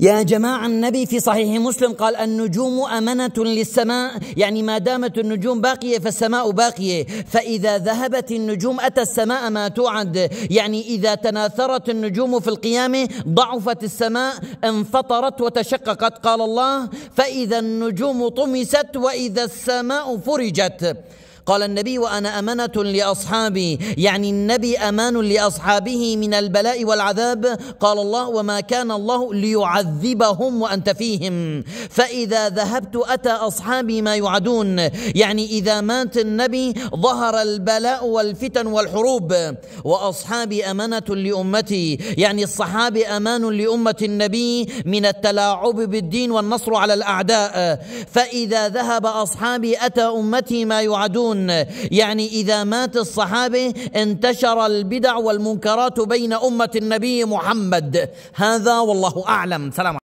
يا جماعة النبي في صحيح مسلم قال النجوم أمنة للسماء يعني ما دامت النجوم باقية فالسماء باقية فإذا ذهبت النجوم أتى السماء ما توعد يعني إذا تناثرت النجوم في القيامة ضعفت السماء انفطرت وتشققت قال الله فإذا النجوم طمست وإذا السماء فرجت قال النبي وانا امانه لاصحابي يعني النبي امان لاصحابه من البلاء والعذاب قال الله وما كان الله ليعذبهم وانت فيهم فاذا ذهبت اتى اصحابي ما يعدون يعني اذا مات النبي ظهر البلاء والفتن والحروب واصحابي امانه لامتي يعني الصحابه امان لامه النبي من التلاعب بالدين والنصر على الاعداء فاذا ذهب اصحابي اتى امتي ما يعدون يعني اذا مات الصحابه انتشر البدع والمنكرات بين امه النبي محمد هذا والله اعلم سلام